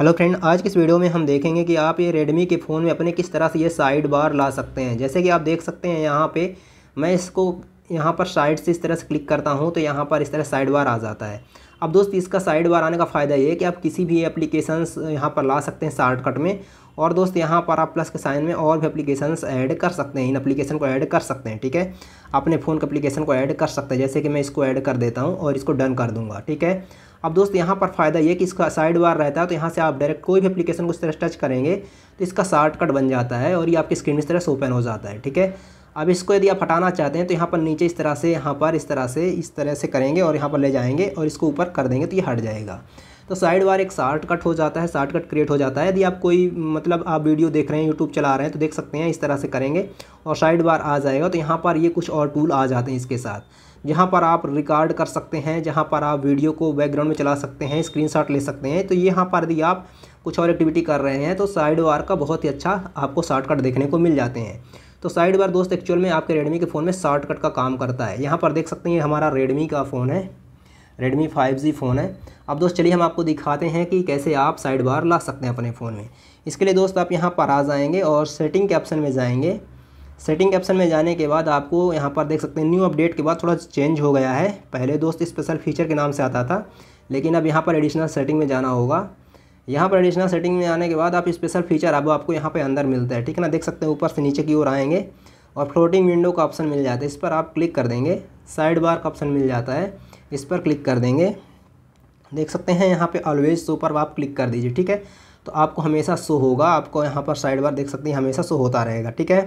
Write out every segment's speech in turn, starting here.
hello friend आज के इस वीडियो में हम देखेंगे कि आप ये रेडमी के फ़ोन में अपने किस तरह से ये साइड बार ला सकते हैं जैसे कि आप देख सकते हैं यहाँ पे मैं इसको यहाँ पर साइड से इस तरह से क्लिक करता हूँ तो यहाँ पर इस तरह साइड बार आ जाता है अब दोस्त इसका साइड बार आने का फ़ायदा ये है कि आप किसी भी एप्लीकेशंस यहाँ पर ला सकते हैं शार्टकट में और दोस्त यहाँ पर आप प्लस के साइन में और भी अप्लीकेशन ऐड कर सकते हैं इन अप्लीकेशन को ऐड कर सकते हैं ठीक है अपने फ़ोन के अप्लीकेशन को ऐड कर सकते हैं जैसे कि मैं इसको ऐड कर देता हूँ और इसको डन कर दूँगा ठीक है अब दोस्त यहाँ पर फ़ायदा ये कि इसका साइड बार रहता है तो यहाँ से आप डायरेक्ट कोई भी अपलीकेशन को इस तरह टच करेंगे तो इसका शॉर्टकट बन जाता है और ये आपकी स्क्रीन इस तरह से ओपन हो जाता है ठीक है अब इसको यदि आप हटाना चाहते हैं तो यहाँ पर नीचे इस तरह से यहाँ पर इस तरह से इस तरह से करेंगे और यहाँ पर ले जाएंगे और इसको ऊपर कर देंगे तो ये हट जाएगा तो साइड बार एक शार्ट कट हो जाता है शार्ट कट क्रिएट हो जाता है यदि आप कोई मतलब आप वीडियो देख रहे हैं यूट्यूब चला रहे हैं तो देख सकते हैं इस तरह से करेंगे और साइड बार आ जाएगा तो यहाँ पर ये कुछ और टूल आ जाते हैं इसके साथ जहाँ पर आप रिकॉर्ड कर सकते हैं जहाँ पर आप वीडियो को बैकग्राउंड में चला सकते हैं स्क्रीनशॉट ले सकते हैं तो यहाँ पर यदि आप कुछ और एक्टिविटी कर रहे हैं तो साइड बार का बहुत ही अच्छा आपको शॉर्टकट देखने को मिल जाते हैं तो साइड बार दोस्त एक्चुअल में आपके रेडमी के फ़ोन में शॉर्टकट का काम करता है यहाँ पर देख सकते हैं हमारा रेडमी का फ़ोन है रेडमी फाइव जी फ़ोन है अब दोस्त चलिए हम आपको दिखाते हैं कि कैसे आप साइड बार ला सकते हैं अपने फ़ोन में इसके लिए दोस्त आप यहाँ पर आ जाएंगे और सेटिंग के ऑप्शन में जाएंगे सेटिंग के ऑप्शन में जाने के बाद आपको यहाँ पर देख सकते हैं न्यू अपडेट के बाद थोड़ा चेंज हो गया है पहले दोस्त स्पेशल फीचर के नाम से आता था लेकिन अब यहाँ पर एडिशनल सेटिंग में जाना होगा यहाँ पर एडिशनल सेटिंग में आने के बाद आप स्पेशल फीचर अब आपको यहाँ पर अंदर मिलता है ठीक है ना देख सकते हैं ऊपर से नीचे की ओर आएंगे और फ्लोटिंग विंडो का ऑप्शन मिल जाता है इस पर आप क्लिक कर देंगे साइड बार का ऑप्शन मिल जाता है इस पर क्लिक कर देंगे देख सकते हैं यहाँ पे ऑलवेज शो पर आप क्लिक कर दीजिए ठीक है तो आपको हमेशा शो होगा आपको यहाँ पर साइड बार देख सकते हैं हमेशा शो होता रहेगा ठीक है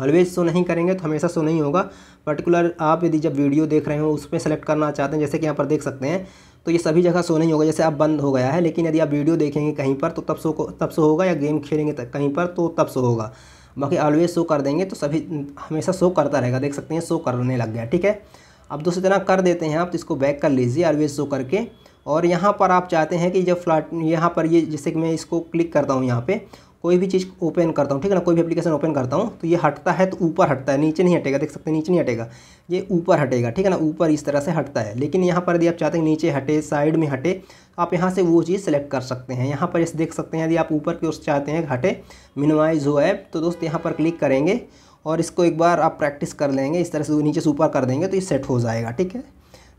ऑलवेज शो नहीं करेंगे तो हमेशा शो नहीं होगा पर्टिकुलर आप यदि जब वीडियो देख रहे हो उसमें सेलेक्ट करना चाहते हैं जैसे कि यहाँ पर देख सकते हैं तो ये सभी जगह शो नहीं होगा जैसे आप बंद हो गया है लेकिन यदि आप वीडियो देखेंगे कहीं पर तो तब शो को तब शो होगा या गेम खेलेंगे कहीं पर तो तब शो होगा बाकी ऑलवेज शो कर देंगे तो सभी हमेशा शो करता रहेगा देख सकते हैं शो करने लग गया ठीक है अब दोस्तों इतना कर देते हैं आप तो इसको बैक कर लीजिए अलवेज शो करके और यहाँ पर आप चाहते हैं कि जब फ्लाट यहाँ पर ये जैसे कि मैं इसको क्लिक करता हूँ यहाँ पे कोई भी चीज़ ओपन करता हूँ ठीक है ना कोई भी एप्लीकेशन ओपन करता हूँ तो ये हटता है तो ऊपर हटता है नीचे नहीं हटेगा देख सकते हैं नीचे नहीं हटेगा ये ऊपर हटेगा ठीक है ना ऊपर इस तरह से हटता है लेकिन यहाँ पर यदि आप चाहते हैं नीचे हटे साइड में हटे तो आप यहाँ से वो चीज़ सेलेक्ट कर सकते हैं यहाँ पर इस देख सकते हैं यदि आप ऊपर की ओर चाहते हैं हटे मिनिमाइज हो ऐप तो दोस्त यहाँ पर क्लिक करेंगे और इसको एक बार आप प्रैक्टिस कर लेंगे इस तरह से नीचे से ऊपर कर देंगे तो ये सेट हो जाएगा ठीक है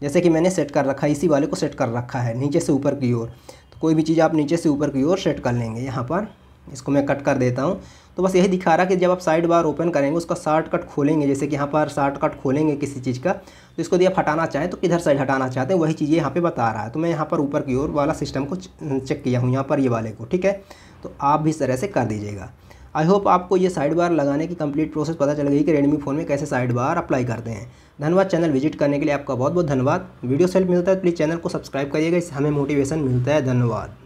जैसे कि मैंने सेट कर रखा है इसी वाले को सेट कर रखा है नीचे से ऊपर की ओर तो कोई भी चीज़ आप नीचे से ऊपर की ओर सेट कर लेंगे यहाँ पर इसको मैं कट कर देता हूँ तो बस यही दिखा रहा कि जब आप साइड बार ओपन करेंगे उसका शार्ट कट खोलेंगे जैसे कि यहाँ पर शार्ट कट खोलेंगे किसी चीज़ का तो इसको यदि आप हटाना चाहें तो किधर साइड हटाना चाहते हैं वही चीज़ यहाँ पे बता रहा है तो मैं यहाँ पर ऊपर की ओर वाला सिस्टम को चेक किया हूँ यहाँ पर ये वाले को ठीक है तो आप भी इस तरह से कर दीजिएगा आई होप आपको ये साइड बार लगाने की कंप्लीट प्रोसेस पता चल गई कि रेडमी फ़ोन में कैसे साइड बार अप्लाई करते हैं धन्यवाद चैनल विजिट करने के लिए आपका बहुत बहुत धन्यवाद वीडियो सेल्फ मिलता है प्लीज़ तो चैनल को सब्सक्राइब करिएगा इससे हमें मोटिवेशन मिलता है धन्यवाद